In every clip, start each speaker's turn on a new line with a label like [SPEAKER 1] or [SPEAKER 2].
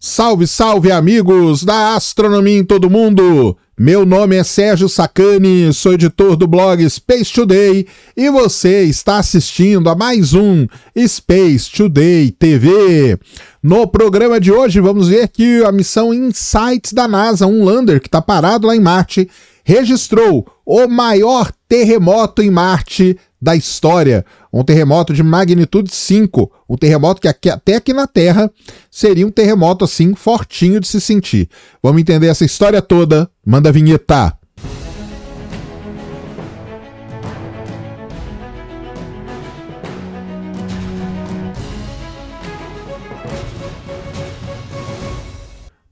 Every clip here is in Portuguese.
[SPEAKER 1] Salve, salve, amigos da astronomia em todo mundo! Meu nome é Sérgio Sacani, sou editor do blog Space Today e você está assistindo a mais um Space Today TV. No programa de hoje, vamos ver que a missão Insight da NASA, um lander que está parado lá em Marte, registrou o maior terremoto em Marte da história um terremoto de magnitude 5, um terremoto que aqui, até aqui na Terra seria um terremoto assim fortinho de se sentir. Vamos entender essa história toda? Manda vinhetar.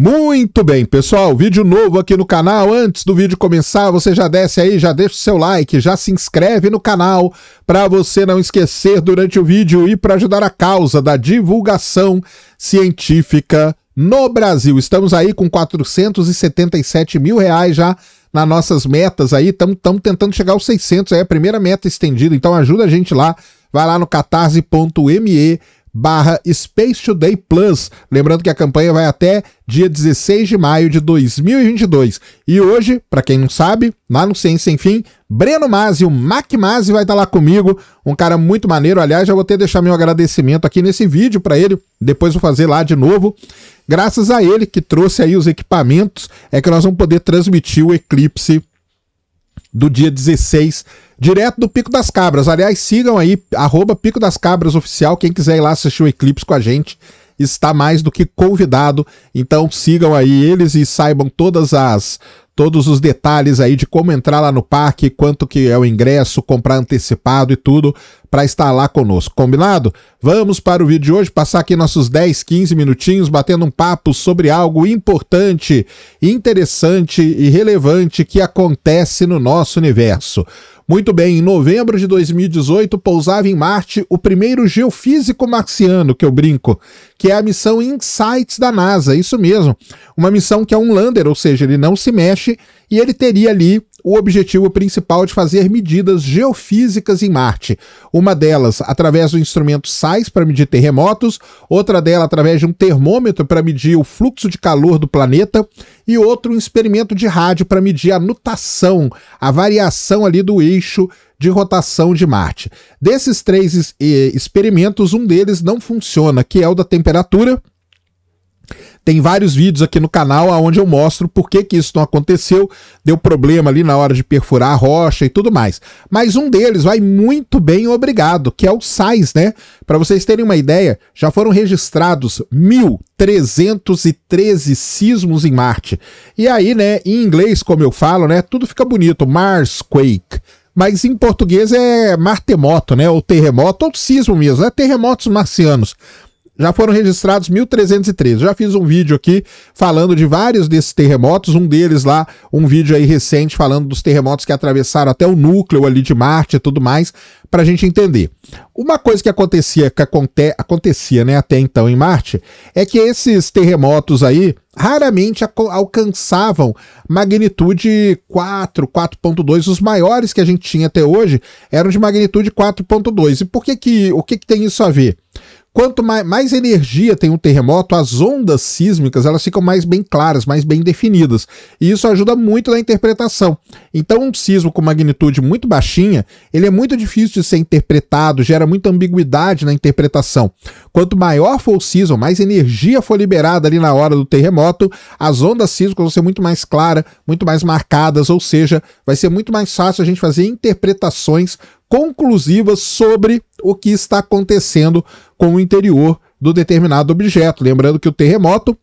[SPEAKER 1] Muito bem, pessoal, vídeo novo aqui no canal. Antes do vídeo começar, você já desce aí, já deixa o seu like, já se inscreve no canal para você não esquecer durante o vídeo e para ajudar a causa da divulgação científica no Brasil. Estamos aí com 477 mil reais já nas nossas metas aí, estamos tentando chegar aos 600, é a primeira meta estendida, então ajuda a gente lá, vai lá no catarse.me barra Space Today Plus. Lembrando que a campanha vai até dia 16 de maio de 2022. E hoje, para quem não sabe, lá no Ciência Sem Fim, Breno Masi, o Mac Masi vai estar tá lá comigo, um cara muito maneiro. Aliás, já vou até deixar meu agradecimento aqui nesse vídeo para ele, depois vou fazer lá de novo. Graças a ele que trouxe aí os equipamentos, é que nós vamos poder transmitir o eclipse do dia 16, direto do Pico das Cabras. Aliás, sigam aí, arroba Pico das Cabras Oficial, quem quiser ir lá assistir o eclipse com a gente, está mais do que convidado. Então sigam aí eles e saibam todas as todos os detalhes aí de como entrar lá no parque, quanto que é o ingresso, comprar antecipado e tudo para estar lá conosco. Combinado? Vamos para o vídeo de hoje, passar aqui nossos 10, 15 minutinhos batendo um papo sobre algo importante, interessante e relevante que acontece no nosso universo. Muito bem, em novembro de 2018 pousava em Marte o primeiro geofísico marciano, que eu brinco, que é a missão Insight da NASA, isso mesmo. Uma missão que é um lander, ou seja, ele não se mexe e ele teria ali o objetivo principal de fazer medidas geofísicas em Marte. Uma delas através do instrumento SAIS para medir terremotos, outra dela através de um termômetro para medir o fluxo de calor do planeta e outro um experimento de rádio para medir a nutação, a variação ali do eixo de rotação de Marte. Desses três eh, experimentos, um deles não funciona, que é o da temperatura, tem vários vídeos aqui no canal onde eu mostro por que, que isso não aconteceu, deu problema ali na hora de perfurar a rocha e tudo mais. Mas um deles vai muito bem, obrigado, que é o sais, né? Para vocês terem uma ideia, já foram registrados 1.313 sismos em Marte. E aí, né, em inglês, como eu falo, né, tudo fica bonito, Marsquake mas em português é martemoto, né? Ou terremoto, ou sismo mesmo, é né? terremotos marcianos. Já foram registrados 1.313. Já fiz um vídeo aqui falando de vários desses terremotos. Um deles lá, um vídeo aí recente falando dos terremotos que atravessaram até o núcleo ali de Marte e tudo mais, para a gente entender. Uma coisa que acontecia, que aconte, acontecia, né, até então em Marte, é que esses terremotos aí raramente alcançavam magnitude 4, 4.2. Os maiores que a gente tinha até hoje eram de magnitude 4.2. E por que que, o que que tem isso a ver? quanto mais, mais, energia tem um terremoto, as ondas sísmicas elas ficam mais bem claras, mais bem definidas. E isso ajuda muito na interpretação. Então, um sismo com magnitude muito baixinha, ele é muito difícil de ser interpretado, gera muita ambiguidade na interpretação. Quanto maior for o sismo, mais energia for liberada ali na hora do terremoto, as ondas sísmicas vão ser muito mais claras, muito mais marcadas, ou seja, vai ser muito mais fácil a gente fazer interpretações conclusivas sobre o que está acontecendo com o interior do determinado objeto. Lembrando que o terremoto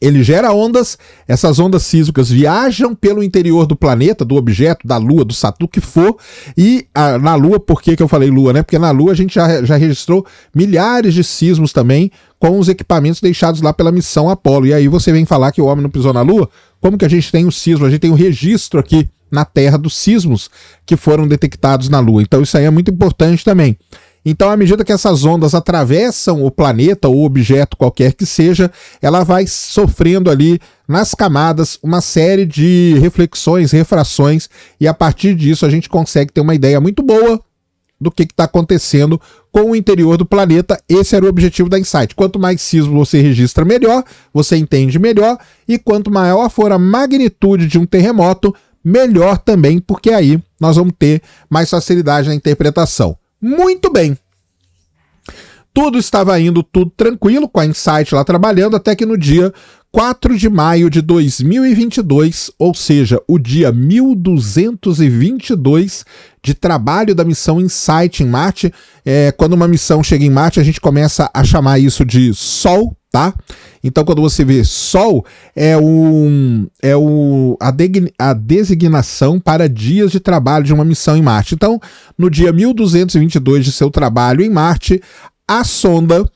[SPEAKER 1] ele gera ondas, essas ondas sísmicas viajam pelo interior do planeta, do objeto, da Lua, do Saturno, que for, e a, ah, na Lua, por que, que eu falei Lua, né? Porque na Lua a gente já, já registrou milhares de sismos também com os equipamentos deixados lá pela missão Apolo. E aí você vem falar que o homem não pisou na Lua? Como que a gente tem o um sismo? A gente tem um registro aqui na Terra dos sismos que foram detectados na Lua. Então isso aí é muito importante também. Então, à medida que essas ondas atravessam o planeta ou objeto qualquer que seja, ela vai sofrendo ali nas camadas uma série de reflexões, refrações, e a partir disso a gente consegue ter uma ideia muito boa do que está acontecendo com o interior do planeta. Esse era o objetivo da Insight. Quanto mais sismo você registra, melhor, você entende melhor, e quanto maior for a magnitude de um terremoto, melhor também, porque aí nós vamos ter mais facilidade na interpretação. Muito bem! Tudo estava indo tudo tranquilo com a Insight lá trabalhando, até que no dia 4 de maio de 2022, ou seja, o dia 1222 de trabalho da missão Insight em Marte. É, quando uma missão chega em Marte, a gente começa a chamar isso de Sol tá? Então, quando você vê Sol, é, um, é o a, de, a designação para dias de trabalho de uma missão em Marte. Então, no dia 1222 de seu trabalho em Marte, a sonda,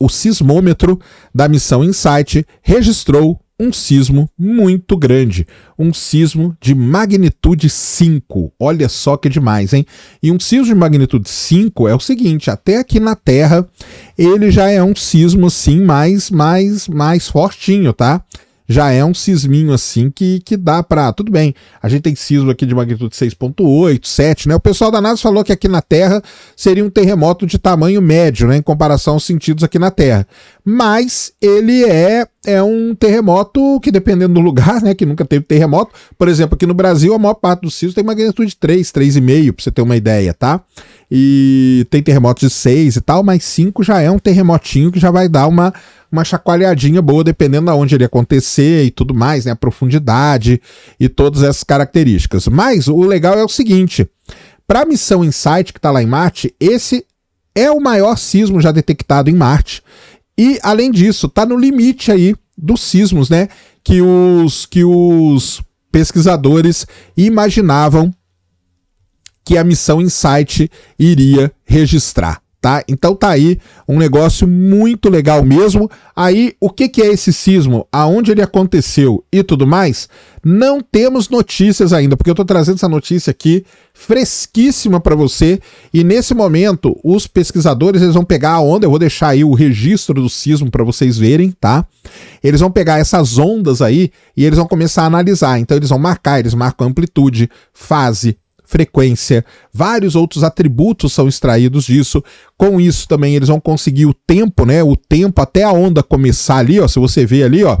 [SPEAKER 1] o sismômetro da missão Insight, registrou um sismo muito grande, um sismo de magnitude 5. Olha só que demais, hein? E um sismo de magnitude 5 é o seguinte, até aqui na Terra, ele já é um sismo sim mais mais mais fortinho, tá? já é um sisminho assim que, que dá para. Tudo bem, a gente tem sismo aqui de magnitude 6,8, 7, né? O pessoal da NASA falou que aqui na Terra seria um terremoto de tamanho médio, né? Em comparação aos sentidos aqui na Terra. Mas ele é, é um terremoto que, dependendo do lugar, né? Que nunca teve terremoto. Por exemplo, aqui no Brasil, a maior parte dos sismos tem magnitude 3, 3,5, para você ter uma ideia, tá? e tem terremotos de 6 e tal, mas 5 já é um terremotinho que já vai dar uma, uma chacoalhadinha boa, dependendo de onde ele acontecer e tudo mais, né? A profundidade e todas essas características. Mas o legal é o seguinte: para a missão Insight, que está lá em Marte, esse é o maior sismo já detectado em Marte. E, além disso, está no limite aí dos sismos, né? Que os, que os pesquisadores imaginavam que a missão Insight iria registrar. Tá? Então tá aí um negócio muito legal mesmo. Aí o que, que é esse sismo, aonde ele aconteceu e tudo mais? Não temos notícias ainda, porque eu estou trazendo essa notícia aqui fresquíssima para você. E nesse momento os pesquisadores eles vão pegar a onda. Eu vou deixar aí o registro do sismo para vocês verem, tá? Eles vão pegar essas ondas aí e eles vão começar a analisar. Então eles vão marcar, eles marcam amplitude, fase, frequência. Vários outros atributos são extraídos disso. Com isso também eles vão conseguir o tempo, né? O tempo até a onda começar ali, ó. Se você vê ali, ó,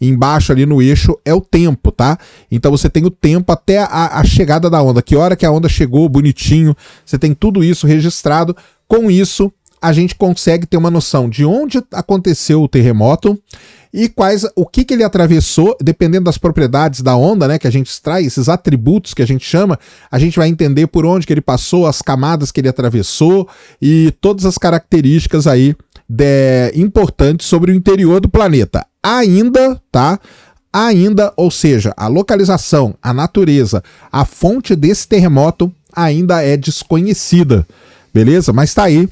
[SPEAKER 1] embaixo ali no eixo é o tempo, tá? Então você tem o tempo até a, a chegada da onda, que hora que a onda chegou, bonitinho. Você tem tudo isso registrado. Com isso, a gente consegue ter uma noção de onde aconteceu o terremoto e quais o que, que ele atravessou, dependendo das propriedades da onda, né, que a gente extrai, esses atributos que a gente chama, a gente vai entender por onde que ele passou, as camadas que ele atravessou e todas as características aí de, importantes sobre o interior do planeta. Ainda, tá? Ainda, ou seja, a localização, a natureza, a fonte desse terremoto ainda é desconhecida. Beleza? Mas tá aí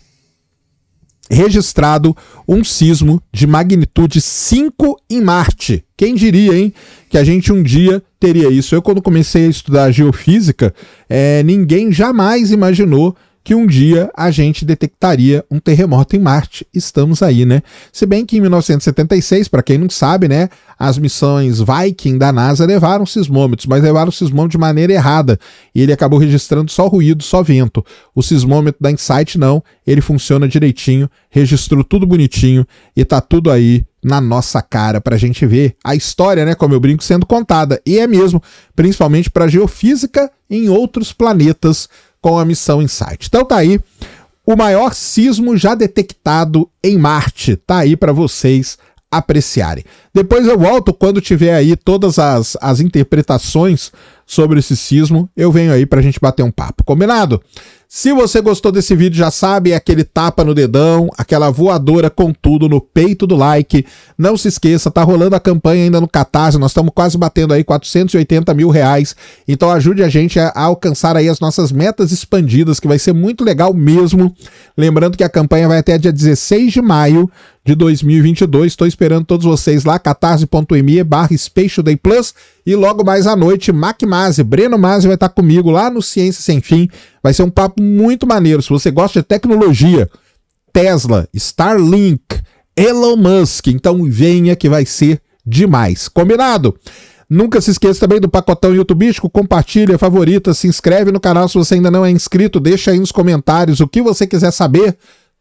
[SPEAKER 1] registrado um sismo de magnitude 5 em Marte. Quem diria, hein, que a gente um dia teria isso? Eu, quando comecei a estudar geofísica, é, ninguém jamais imaginou que um dia a gente detectaria um terremoto em Marte. Estamos aí, né? Se bem que em 1976, para quem não sabe, né, as missões Viking da NASA levaram sismômetros, mas levaram o sismômetro de maneira errada e ele acabou registrando só ruído, só vento. O sismômetro da Insight não, ele funciona direitinho, registrou tudo bonitinho e tá tudo aí na nossa cara para a gente ver a história, né, como eu brinco, sendo contada. E é mesmo, principalmente para geofísica em outros planetas com a missão Insight. Então tá aí o maior sismo já detectado em Marte. Tá aí para vocês apreciarem. Depois eu volto quando tiver aí todas as, as interpretações sobre esse sismo. Eu venho aí para a gente bater um papo. Combinado? Se você gostou desse vídeo, já sabe, é aquele tapa no dedão, aquela voadora com tudo no peito do like. Não se esqueça, tá rolando a campanha ainda no Catarse, nós estamos quase batendo aí 480 mil reais. Então ajude a gente a, alcançar aí as nossas metas expandidas, que vai ser muito legal mesmo. Lembrando que a campanha vai até dia 16 de maio de 2022. Estou esperando todos vocês lá, catarse.me barra Plus. E logo mais à noite, Mac Masi, Breno Masi vai estar tá comigo lá no Ciência Sem Fim. Vai ser um papo muito maneiro. Se você gosta de tecnologia, Tesla, Starlink, Elon Musk, então venha que vai ser demais. Combinado? Nunca se esqueça também do pacotão youtubístico, compartilha, favorita, se inscreve no canal se você ainda não é inscrito, deixa aí nos comentários o que você quiser saber